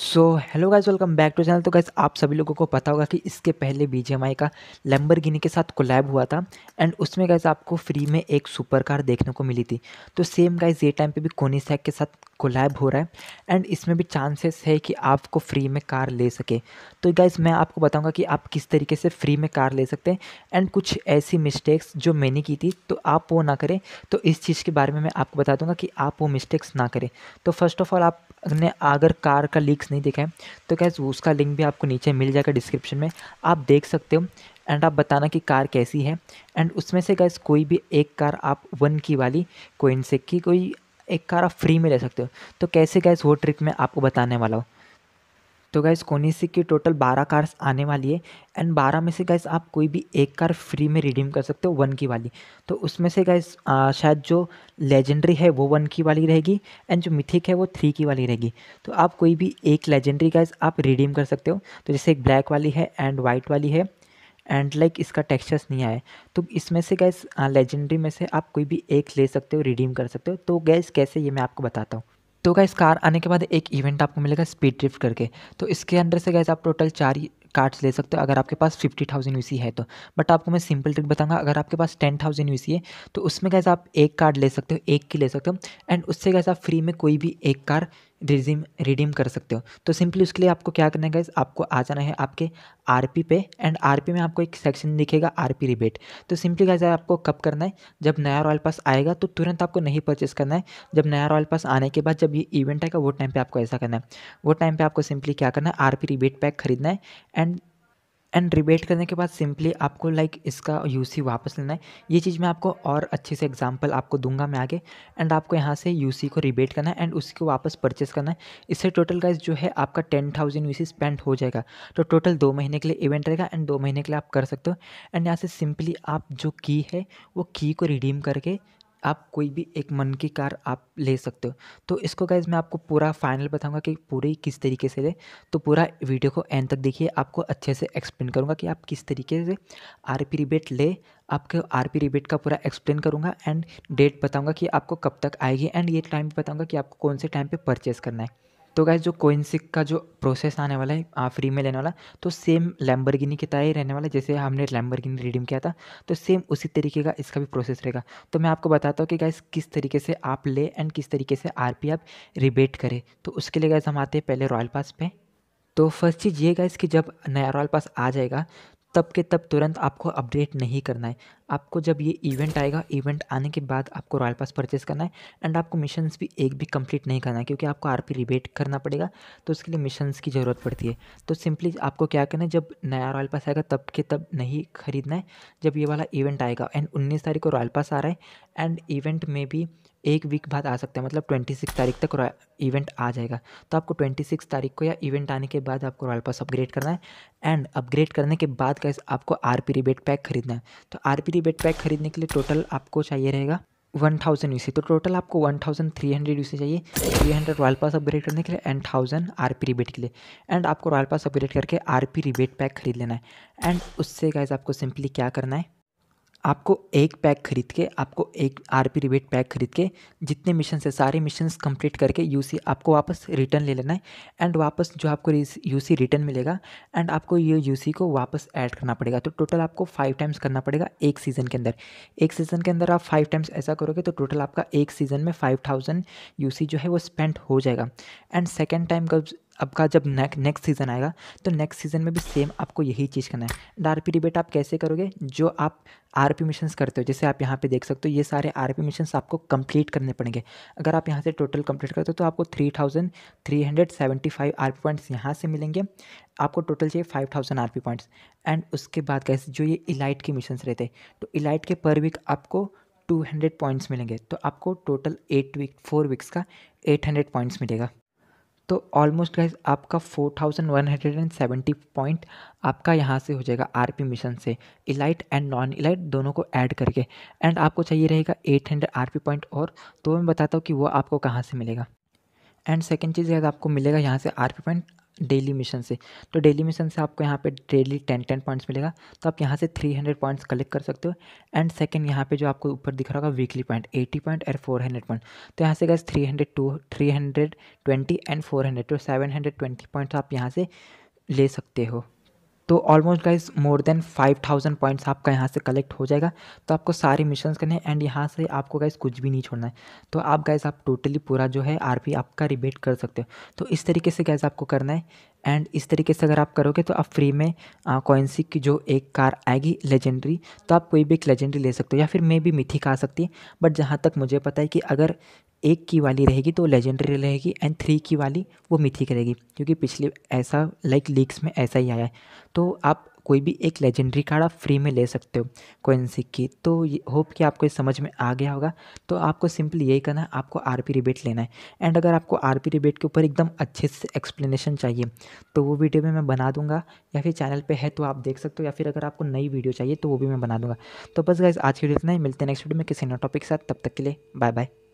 so hello guys welcome back to channel तो guys आप सभी लोगों को पता होगा कि इसके पहले बी का लैम्बर के साथ कोलैब हुआ था एंड उसमें गाइज आपको फ्री में एक सुपर कार देखने को मिली थी तो सेम गाइज ये टाइम पे भी कोनी सैक के साथ कोलैब हो रहा है एंड इसमें भी चांसेस है कि आपको फ्री में कार ले सके तो गाइज मैं आपको बताऊँगा कि आप किस तरीके से फ्री में कार ले सकते हैं एंड कुछ ऐसी मिस्टेक्स जो मैंने की थी तो आप वो ना करें तो इस चीज़ के बारे में मैं आपको बता दूँगा कि आप वो मिस्टेक्स ना करें तो फर्स्ट ऑफ ऑल आप ने अगर कार का लिंक्स नहीं देखा है तो कैसे उसका लिंक भी आपको नीचे मिल जाएगा डिस्क्रिप्शन में आप देख सकते हो एंड आप बताना कि कार कैसी है एंड उसमें से गैस कोई भी एक कार आप वन की वाली कोइन से की कोई एक कार आप फ्री में ले सकते हो तो कैसे गैस वो ट्रिक मैं आपको बताने वाला हूँ तो गाइज़ सी की टोटल बारह कार्स आने वाली है एंड बारह में से गाइज़ आप कोई भी एक कार फ्री में रिडीम कर सकते हो वन की वाली तो उसमें से गाइज़ शायद जो लेजेंडरी है वो वन की वाली रहेगी एंड जो मिथिक है वो थ्री की वाली रहेगी तो आप कोई भी एक लेजेंडरी गाइज़ आप रिडीम कर सकते हो तो जैसे एक ब्लैक वाली है एंड वाइट वाली है एंड लाइक like इसका टेक्सचर्स नहीं आया तो इसमें से गैस लेजेंडरी में से आप कोई भी एक ले सकते हो रिडीम कर सकते हो तो गैस कैसे ये मैं आपको बताता हूँ तो इस कार आने के बाद एक इवेंट आपको मिलेगा स्पीड ड्रिफ्ट करके तो इसके अंदर से गैस आप टोटल चार कार्ड्स ले सकते हो अगर आपके पास फिफ्टी थाउजेंड यू है तो बट आपको मैं सिंपल ट्रिक बताऊंगा अगर आपके पास टेन थाउजेंड यू है तो उसमें गैस आप एक कार्ड ले सकते हो एक की ले सकते हो एंड उससे गैस आप फ्री में कोई भी एक कार रिजीम रिडीम कर सकते हो तो सिंपली उसके लिए आपको क्या करना है गाइज आपको आ जाना है आपके आरपी पे एंड आरपी में आपको एक सेक्शन दिखेगा आरपी रिबेट तो सिंपली गाइज आपको कब करना है जब नया रॉयल पास आएगा तो तुरंत आपको नहीं परचेस करना है जब नया रॉयल पास आने के बाद जब ये इवेंट आएगा वो टाइम पर आपको ऐसा करना है वो टाइम पर आपको सिंपली क्या करना है आर रिबेट पैक खरीदना है एंड एंड रिबेट करने के बाद सिंपली आपको लाइक इसका यूसी वापस लेना है ये चीज़ मैं आपको और अच्छे से एग्जांपल आपको दूंगा मैं आगे एंड आपको यहाँ से यूसी को रिबेट करना है एंड उसको वापस परचेस करना है इससे टोटल गाइज जो है आपका टेन थाउजेंड यू स्पेंड हो जाएगा तो टोटल दो महीने के लिए इवेंट रहेगा एंड दो महीने के लिए आप कर सकते हो एंड यहाँ से सिंपली आप जो की है वो की को रिडीम करके आप कोई भी एक मन की कार आप ले सकते हो तो इसको गाइज मैं आपको पूरा फाइनल बताऊंगा कि पूरे किस तरीके से ले तो पूरा वीडियो को एंड तक देखिए आपको अच्छे से एक्सप्लेन करूंगा कि आप किस तरीके से आर पी रिबेट ले आपके आर पी रिबेट का पूरा एक्सप्लेन करूंगा एंड डेट बताऊंगा कि आपको कब तक आएगी एंड ये टाइम बताऊँगा कि आपको कौन से टाइम पर परचेज़ करना है तो गाइज जो कोइनसिक का जो प्रोसेस आने वाला है फ्री में लेने वाला तो सेम लैम्बरगिनी की तरह ही रहने वाला जैसे हमने लैम्बरगिनी रिडीम किया था तो सेम उसी तरीके का इसका भी प्रोसेस रहेगा तो मैं आपको बताता हूँ कि गाइज किस तरीके से आप ले एंड किस तरीके से आर आप रिबेट करें तो उसके लिए गाइज हम आते हैं पहले रॉयल पास पर तो फर्स्ट चीज़ ये गाइज कि जब नया रॉयल पास आ जाएगा तब के तब तुरंत आपको अपडेट नहीं करना है आपको जब ये इवेंट आएगा इवेंट आने के बाद आपको रॉयल पास परचेज करना है एंड आपको मिशंस भी एक भी कंप्लीट नहीं करना है क्योंकि आपको आर पी रिबेट करना पड़ेगा तो उसके लिए मिशंस की ज़रूरत पड़ती है तो सिंपली आपको क्या करना है जब नया रॉयल पास आएगा तब के तब नहीं ख़रीदना है जब ये वाला इवेंट आएगा एंड उन्नीस तारीख को रॉयल पास आ रहा है एंड इवेंट में भी एक वीक बाद आ सकता है मतलब ट्वेंटी सिक्स तारीख तक इवेंट आ जाएगा तो आपको ट्वेंटी सिक्स तारीख को या इवेंट आने के बाद आपको रॉयल पास अपग्रेड करना है एंड अपग्रेड करने के बाद कैसे आपको आर पी रिबेट पैक खरीदना है तो आर पी बेड पैक खरीदने के लिए टोटल आपको चाहिए रहेगा वन थाउजेंड यूसी तो टोटल आपको one thousand three hundred UC चाहिए three hundred royal pass upgrade करने के लिए and thousand R P rebate के लिए एंड आपको रॉयल पास अपग्रेड करके आर पी रिबेट पैक खरीद लेना है एंड उससे गाइज आपको सिंपली क्या करना है आपको एक पैक खरीद के आपको एक आर पी रिबेट पैक खरीद के जितने मिशन है सारे मिशन कंप्लीट करके यू सी आपको वापस रिटर्न ले लेना है एंड वापस जो आपको यू सी रिटर्न मिलेगा एंड आपको ये यू सी को वापस ऐड करना पड़ेगा तो टोटल आपको फाइव टाइम्स करना पड़ेगा एक सीज़न के अंदर एक सीज़न के अंदर आप फाइव टाइम्स ऐसा करोगे तो टोटल आपका एक सीज़न में फाइव थाउजेंड यू सी जो है वो स्पेंड हो जाएगा एंड सेकेंड टाइम आपका जब नेक, नेक्स्ट सीज़न आएगा तो नेक्स्ट सीज़न में भी सेम आपको यही चीज़ करना है एंड आर पी डिबेट आप कैसे करोगे जो आप आर पी मिशन करते हो जैसे आप यहाँ पे देख सकते हो ये सारे आर पी मिशन आपको कंप्लीट करने पड़ेंगे अगर आप यहाँ से टोटल कंप्लीट करते हो तो आपको three thousand three hundred seventy five R P points यहाँ से मिलेंगे आपको टोटल चाहिए five thousand R P points and उसके बाद कैसे जो ये इलाइट के मिशन रहते तो इलाइट के पर वीक आपको टू हंड्रेड पॉइंट्स मिलेंगे तो आपको total eight week four weeks का एट हंड्रेड पॉइंट्स मिलेगा तो ऑलमोस्ट गाइज आपका four thousand one hundred and seventy point आपका यहाँ से हो जाएगा आर पी मिशन से इलाइट एंड नॉन इलाइट दोनों को ऐड करके एंड आपको चाहिए रहेगा eight hundred R P point और तो मैं बताता हूँ कि वो आपको कहाँ से मिलेगा एंड सेकेंड चीज़ है आपको मिलेगा यहाँ से R P point daily mission से तो डेली मिशन से आपको यहाँ पे डेली टेन टेन पॉइंट्स मिलेगा तो आप यहाँ से थ्री हंड्रेड पॉइंट्स कलेक्ट कर सकते हो एंड सेकंड यहाँ पे जो आपको ऊपर दिख रहा होगा weekly point eighty point and four hundred point तो यहाँ से गैस three hundred to three hundred twenty and four hundred तो सेवन हंड्रेड ट्वेंटी पॉइंट्स आप यहाँ से ले सकते हो तो almost guys more than five thousand points आपका यहाँ से कलेक्ट हो जाएगा तो आपको सारे मिशन करने हैं एंड यहाँ से आपको गाइज कुछ भी नहीं छोड़ना है तो आप गाइज आप टोटली पूरा जो है आर आपका रिबेट कर सकते हो तो इस तरीके से गाइज आपको करना है एंड इस तरीके से अगर आप करोगे तो आप फ्री में कॉइनसिक की जो एक कार आएगी लेजेंडरी तो आप कोई भी एक लेजेंडरी ले सकते हो या फिर मे भी मिथिक आ सकती है बट जहाँ तक मुझे पता है कि अगर एक की वाली रहेगी तो लेजेंडरी रहेगी एंड थ्री की वाली वो मिथिक रहेगी क्योंकि पिछले ऐसा लाइक लीक्स में ऐसा ही आया है तो आप कोई भी एक लेजेंडरी कार्ड आप फ्री में ले सकते हो कोइंसिक की तो होप कि आपको ये समझ में आ गया होगा तो आपको सिंपली यही करना है आपको आर रिबेट लेना है एंड अगर आपको आर रिबेट के ऊपर एकदम अच्छे से एक्सप्लेनेशन चाहिए तो वो वीडियो भी मैं बना दूंगा या फिर चैनल पर है तो आप देख सकते हो या फिर अगर आपको नई वीडियो चाहिए तो वो भी मैं बना दूंगा तो बस गाइज आज की वीडियो इतना ही मिलते हैं नेक्स्ट वीडियो में किसी नए टॉपिक के साथ तब तक के लिए बाय बाय